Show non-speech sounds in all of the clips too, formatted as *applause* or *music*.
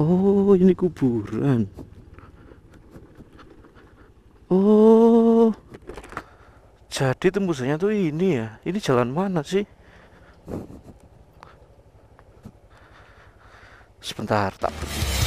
Oh, ini kuburan. Oh. Jadi tembusannya tuh ini ya. Ini jalan mana sih? Sebentar, tak pergi.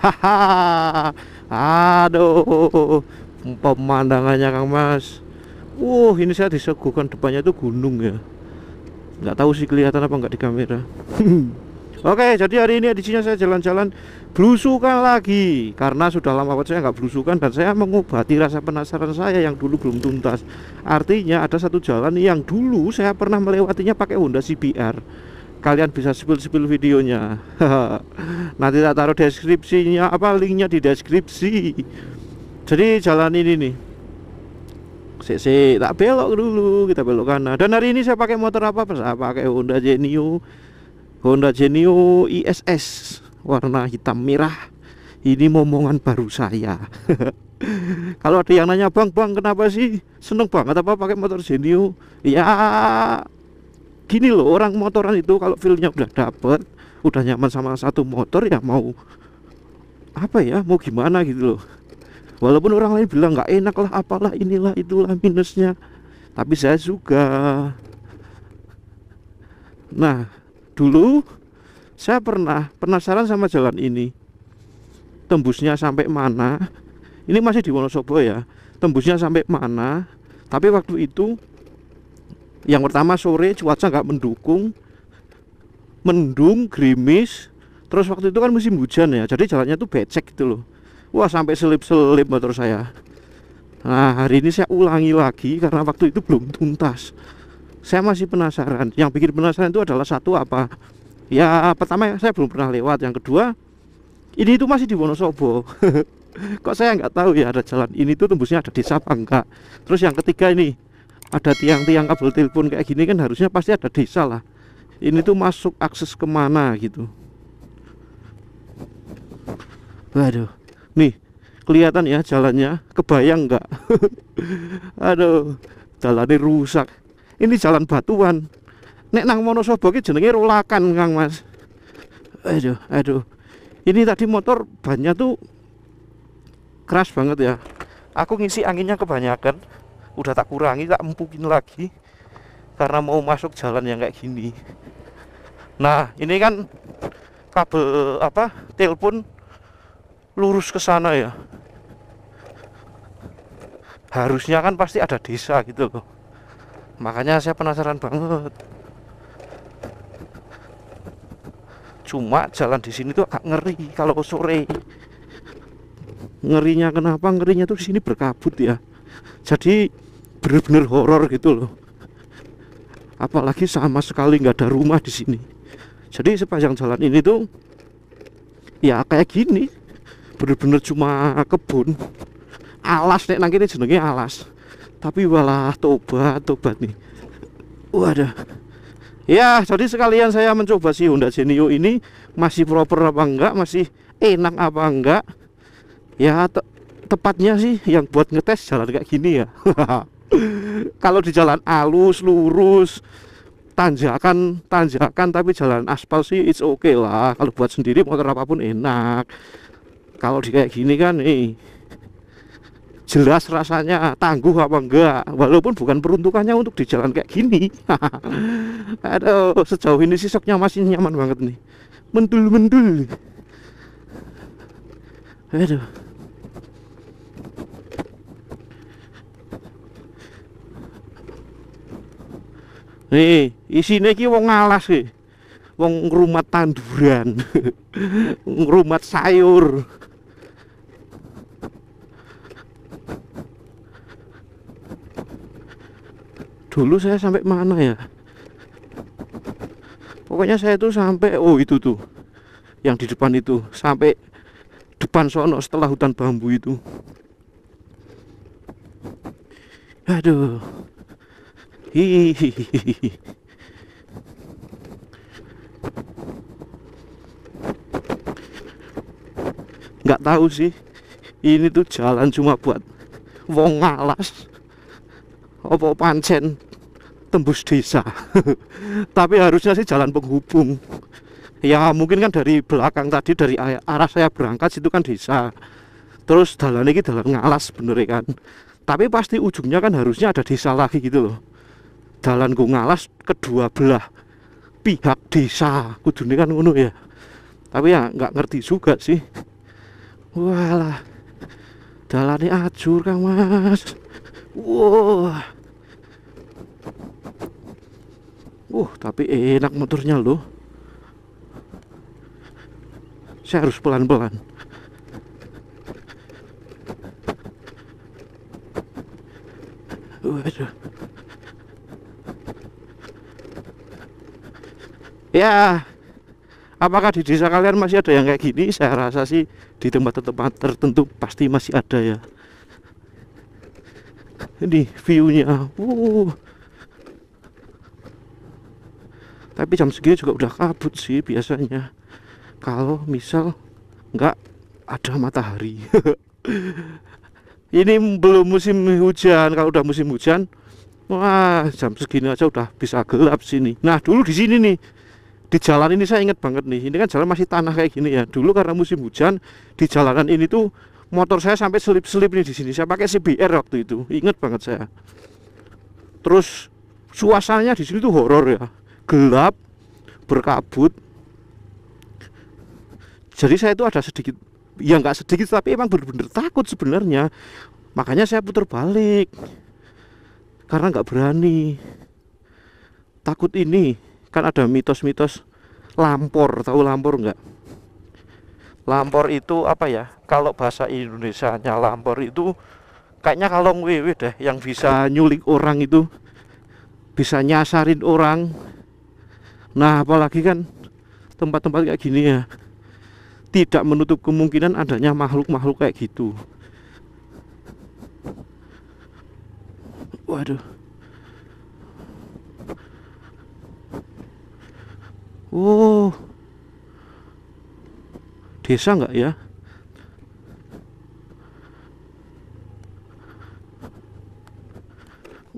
Hahaha, aduh pemandangannya Kang Mas Wow ini saya disuguhkan depannya itu gunung ya nggak tahu sih kelihatan apa nggak di kamera *laughs* Oke jadi hari ini edisinya saya jalan-jalan blusukan lagi karena sudah lama banget saya nggak berusukan dan saya mengobati rasa penasaran saya yang dulu belum tuntas artinya ada satu jalan yang dulu saya pernah melewatinya pakai Honda CBR kalian bisa spill-spill videonya *laughs* nanti tak taruh deskripsinya apa linknya di deskripsi jadi jalan ini nih CC tak belok dulu kita belok kanan dan hari ini saya pakai motor apa saya ah, pakai Honda Genio Honda Genio ISS warna hitam merah ini momongan baru saya *laughs* kalau ada yang nanya bang bang kenapa sih seneng banget apa pakai motor Genio Iya gini loh orang motoran itu kalau feelnya udah dapet udah nyaman sama satu motor ya mau apa ya mau gimana gitu loh walaupun orang lain bilang nggak enak lah apalah inilah itulah minusnya tapi saya suka nah dulu saya pernah penasaran sama jalan ini tembusnya sampai mana ini masih di Wonosobo ya tembusnya sampai mana tapi waktu itu yang pertama sore cuaca nggak mendukung mendung gerimis terus waktu itu kan musim hujan ya jadi jalannya tuh becek gitu loh wah sampai selip-selip motor saya nah hari ini saya ulangi lagi karena waktu itu belum tuntas saya masih penasaran yang bikin penasaran itu adalah satu apa ya pertama saya belum pernah lewat yang kedua ini itu masih di Wonosobo *laughs* kok saya nggak tahu ya ada jalan ini tuh tembusnya ada di apa enggak terus yang ketiga ini ada tiang-tiang kabel telepon kayak gini kan harusnya pasti ada desa lah ini tuh masuk akses kemana gitu waduh nih kelihatan ya jalannya kebayang nggak *laughs* aduh jalannya rusak ini jalan batuan nek nang monosobo ki jenengnya rulakan Kang Mas aduh aduh ini tadi motor banyak tuh keras banget ya aku ngisi anginnya kebanyakan udah tak kurangi tak empukin lagi karena mau masuk jalan yang kayak gini nah ini kan kabel apa telepon lurus ke sana ya harusnya kan pasti ada desa gitu loh makanya saya penasaran banget cuma jalan di sini tuh agak ngeri kalau sore ngerinya kenapa ngerinya tuh di sini berkabut ya jadi bener-bener horor gitu loh apalagi sama sekali nggak ada rumah di sini jadi sepanjang jalan ini tuh ya kayak gini bener-bener cuma kebun alas nek nangkini jenenge alas tapi walah tobat tobat nih waduh ya jadi sekalian saya mencoba si Honda Genio ini masih proper apa enggak masih enak apa enggak ya te tepatnya sih yang buat ngetes jalan kayak gini ya *laughs* kalau di jalan alus lurus tanjakan tanjakan tapi jalan aspal sih it's okay lah kalau buat sendiri motor apapun enak kalau di kayak gini kan nih jelas rasanya tangguh apa enggak walaupun bukan peruntukannya untuk di jalan kayak gini *laughs* aduh sejauh ini sih masih nyaman banget nih mendul mendul aduh Nih, isine iki wong alas iki. Wong ngrumat tanduran. *laughs* ngrumat sayur. Dulu saya sampai mana ya? Pokoknya saya itu sampai oh itu tuh. Yang di depan itu sampai depan sono setelah hutan bambu itu. Aduh. Nggak tahu sih. Ini tuh jalan cuma buat wong ngalas. opo pancen tembus desa. *laughs* Tapi harusnya sih jalan penghubung. Ya mungkin kan dari belakang tadi dari arah saya berangkat situ kan desa. Terus jalan ini jalan ngalas bener ya kan. Tapi pasti ujungnya kan harusnya ada desa lagi gitu loh dalan ku ngalas kedua belah pihak desa kudune kan ngono ya tapi ya nggak ngerti juga sih walah jalan ajur kang mas wow uh tapi enak motornya loh saya harus pelan-pelan waduh ya apakah di desa kalian masih ada yang kayak gini saya rasa sih di tempat-tempat tertentu pasti masih ada ya ini viewnya uh. tapi jam segini juga udah kabut sih biasanya kalau misal nggak ada matahari *laughs* ini belum musim hujan kalau udah musim hujan wah jam segini aja udah bisa gelap sini nah dulu di sini nih di jalan ini saya ingat banget nih ini kan jalan masih tanah kayak gini ya dulu karena musim hujan di jalanan ini tuh motor saya sampai selip-selip nih di sini saya pakai CBR waktu itu ingat banget saya terus suasananya di sini tuh horor ya gelap berkabut jadi saya itu ada sedikit ya nggak sedikit tapi emang bener-bener takut sebenarnya makanya saya putar balik karena nggak berani takut ini kan ada mitos-mitos lampor tahu lampor enggak lampor itu apa ya kalau bahasa Indonesia nya lampor itu kayaknya kalau ngwewe deh yang bisa nyulik orang itu bisa nyasarin orang nah apalagi kan tempat-tempat kayak gini ya tidak menutup kemungkinan adanya makhluk-makhluk kayak gitu waduh Wow. Oh. Desa nggak ya?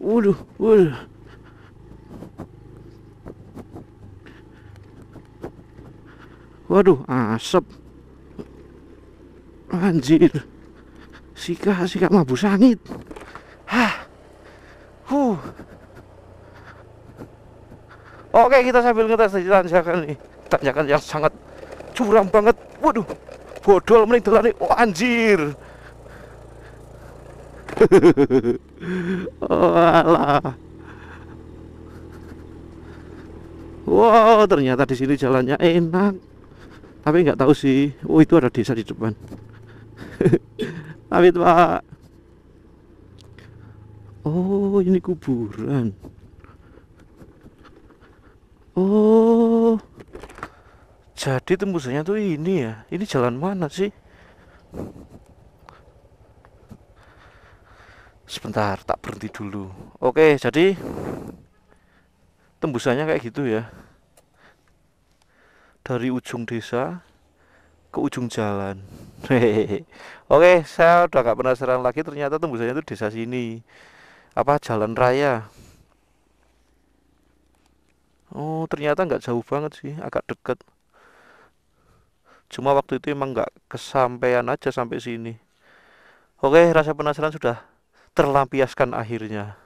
Waduh, waduh. Waduh, asap. Anjir. Sika, sika mabu sangit. Oke kita sambil ngetes di tanjakan nih Tanjakan yang sangat curam banget Waduh Bodol mending telan nih Oh anjir *laughs* Oh alah Wow ternyata di sini jalannya enak Tapi nggak tahu sih Oh itu ada desa di depan Amit *laughs* pak Oh ini kuburan Oh. Jadi tembusannya tuh ini ya. Ini jalan mana sih? Sebentar, tak berhenti dulu. Oke, jadi tembusannya kayak gitu ya. Dari ujung desa ke ujung jalan. *laughs* Oke, saya udah gak penasaran lagi ternyata tembusannya tuh desa sini. Apa jalan raya? Oh, ternyata nggak jauh banget sih, agak deket. Cuma waktu itu emang nggak kesampaian aja sampai sini. Oke, rasa penasaran sudah terlampiaskan akhirnya.